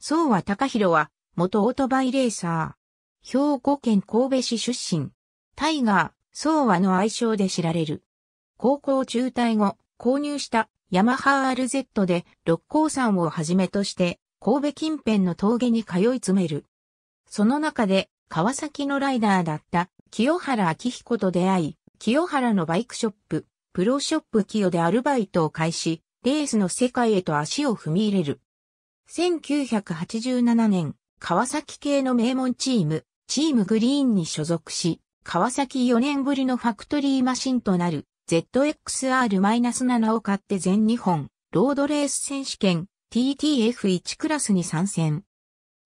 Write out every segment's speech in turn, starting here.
宗和隆弘は、元オートバイレーサー。兵庫県神戸市出身。タイガー、宗和の愛称で知られる。高校中退後、購入したヤマハ RZ で六甲山をはじめとして神戸近辺の峠に通い詰める。その中で川崎のライダーだった清原明彦と出会い、清原のバイクショップ、プロショップ清でアルバイトを開始、レースの世界へと足を踏み入れる。1987年、川崎系の名門チーム、チームグリーンに所属し、川崎4年ぶりのファクトリーマシンとなる ZXR-7 を買って全日本ロードレース選手権 TTF1 クラスに参戦。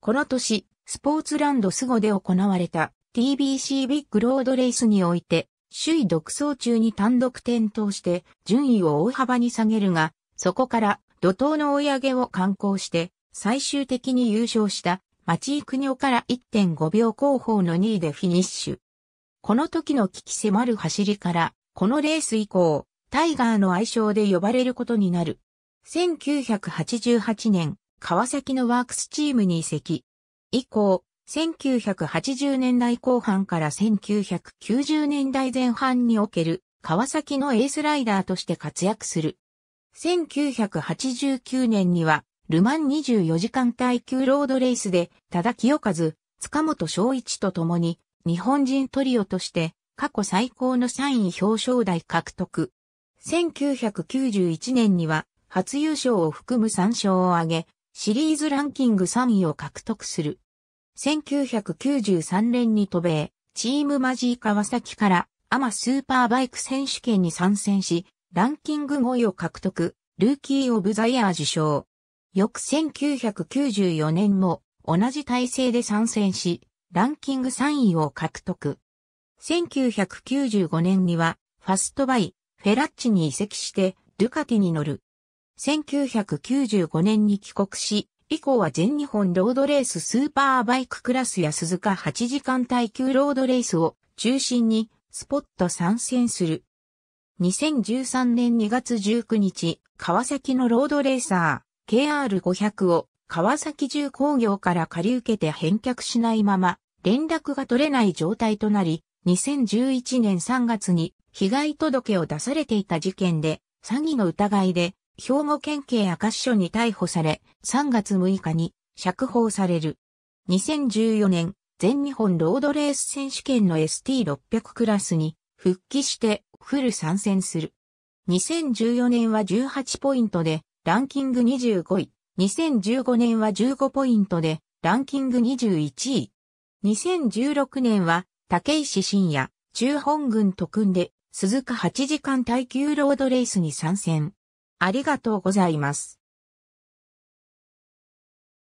この年、スポーツランドスゴで行われた TBC ビッグロードレースにおいて、首位独走中に単独転倒して順位を大幅に下げるが、そこから怒涛の追い上げを観光して、最終的に優勝した町井国夫から1.5秒後方の2位でフィニッシュ。この時の危機迫る走りから、このレース以降、タイガーの愛称で呼ばれることになる。1988年、川崎のワークスチームに移籍。以降、1980年代後半から1990年代前半における川崎のエースライダーとして活躍する。1989年には、ルマン24時間耐久ロードレースで、ただ清和、塚本昭一と共に、日本人トリオとして、過去最高の3位表彰台獲得。1991年には、初優勝を含む3勝を挙げ、シリーズランキング3位を獲得する。1993年に渡米、チームマジー川崎から、アマスーパーバイク選手権に参戦し、ランキング5位を獲得、ルーキー・オブ・ザ・イヤー受賞。翌1994年も同じ体制で参戦し、ランキング3位を獲得。1995年には、ファストバイ、フェラッチに移籍して、ドゥカティに乗る。1995年に帰国し、以降は全日本ロードレーススーパーバイククラスや鈴鹿8時間耐久ロードレースを中心にスポット参戦する。2013年2月19日、川崎のロードレーサー、KR500 を川崎重工業から借り受けて返却しないまま、連絡が取れない状態となり、2011年3月に被害届を出されていた事件で、詐欺の疑いで、兵庫県警赤石署に逮捕され、3月6日に釈放される。2014年、全日本ロードレース選手権の ST600 クラスに復帰してフル参戦する。2014年は18ポイントで、ランキング25位。2015年は15ポイントで、ランキング21位。2016年は、竹石深也、中本軍と組んで、鈴鹿8時間耐久ロードレースに参戦。ありがとうございます。